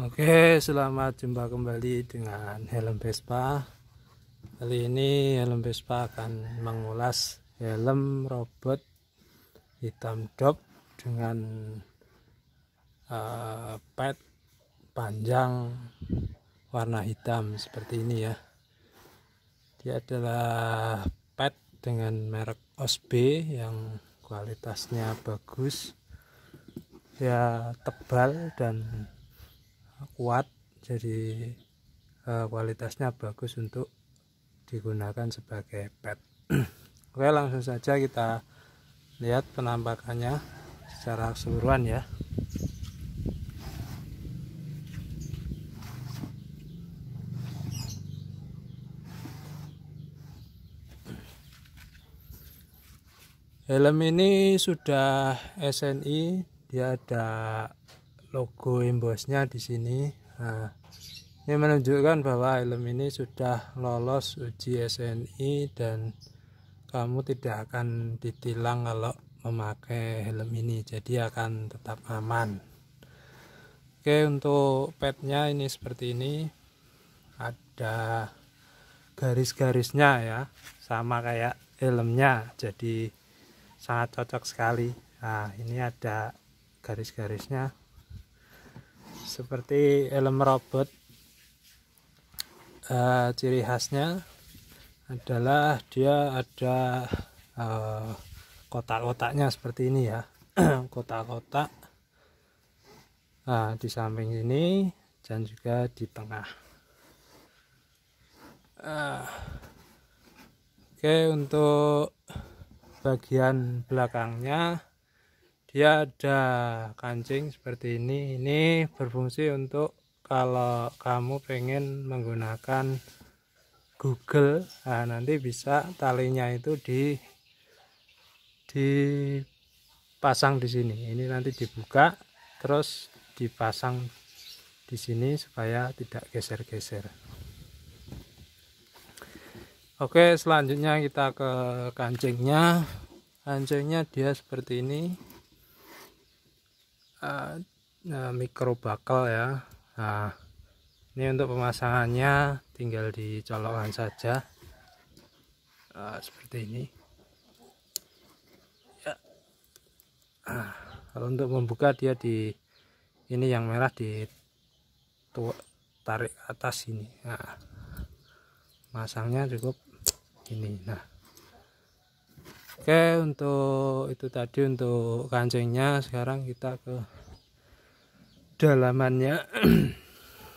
Oke, selamat jumpa kembali dengan helm Vespa. Kali ini helm Vespa akan mengulas helm robot hitam dop dengan uh, pad panjang warna hitam seperti ini ya. Dia adalah pad dengan merek Osbe yang kualitasnya bagus. Ya tebal dan kuat jadi uh, kualitasnya bagus untuk digunakan sebagai pet oke langsung saja kita lihat penampakannya secara keseluruhan ya helm ini sudah SNI dia ada logo embosnya di sini nah, ini menunjukkan bahwa helm ini sudah lolos uji SNI dan kamu tidak akan ditilang kalau memakai helm ini jadi akan tetap aman oke untuk petnya ini seperti ini ada garis-garisnya ya sama kayak helmnya jadi sangat cocok sekali nah ini ada garis-garisnya seperti helm robot uh, ciri khasnya adalah dia ada uh, kotak-kotaknya seperti ini ya kotak-kotak nah, di samping ini dan juga di tengah uh, oke okay, untuk bagian belakangnya dia ada kancing seperti ini ini berfungsi untuk kalau kamu pengen menggunakan Google nah nanti bisa talinya itu di dipasang di sini ini nanti dibuka terus dipasang di sini supaya tidak geser-geser Oke selanjutnya kita ke kancingnya kancingnya dia seperti ini uh, uh, mikro bakal ya nah ini untuk pemasangannya tinggal dicolokkan saja uh, seperti ini ya uh, kalau untuk membuka dia di ini yang merah di tarik atas ini nah masangnya cukup ini nah oke untuk itu tadi untuk kancingnya sekarang kita ke dalamannya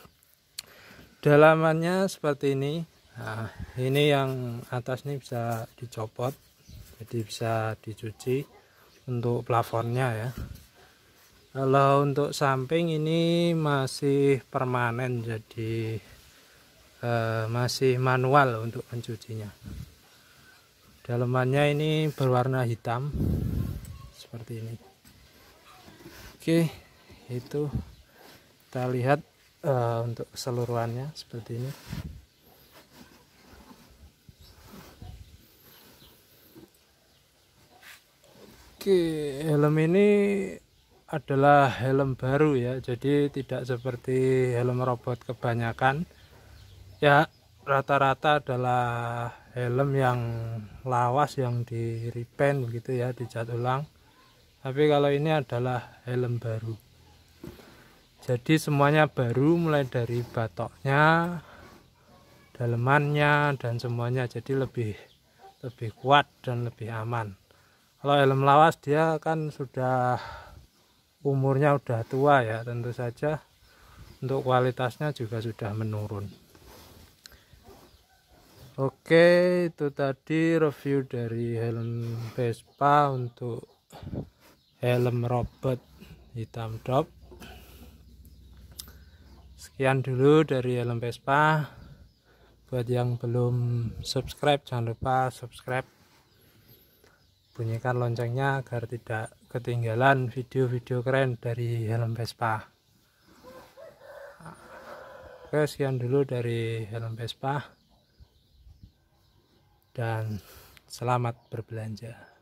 dalamannya seperti ini nah, ini yang atas ini bisa dicopot jadi bisa dicuci untuk plafonnya ya kalau untuk samping ini masih permanen jadi eh, masih manual untuk mencucinya dalamannya ini berwarna hitam seperti ini oke itu kita lihat uh, untuk keseluruhannya seperti ini oke helm ini adalah helm baru ya jadi tidak seperti helm robot kebanyakan ya rata-rata adalah helm yang lawas yang di repaint begitu ya dicat ulang tapi kalau ini adalah helm baru jadi semuanya baru mulai dari batoknya dalemannya dan semuanya jadi lebih lebih kuat dan lebih aman kalau helm lawas dia kan sudah umurnya udah tua ya tentu saja untuk kualitasnya juga sudah menurun Oke, itu tadi review dari helm Vespa untuk helm robot hitam drop. Sekian dulu dari helm Vespa. Buat yang belum subscribe, jangan lupa subscribe. Bunyikan loncengnya agar tidak ketinggalan video-video keren dari helm Vespa. Oke, sekian dulu dari helm Vespa dan selamat berbelanja.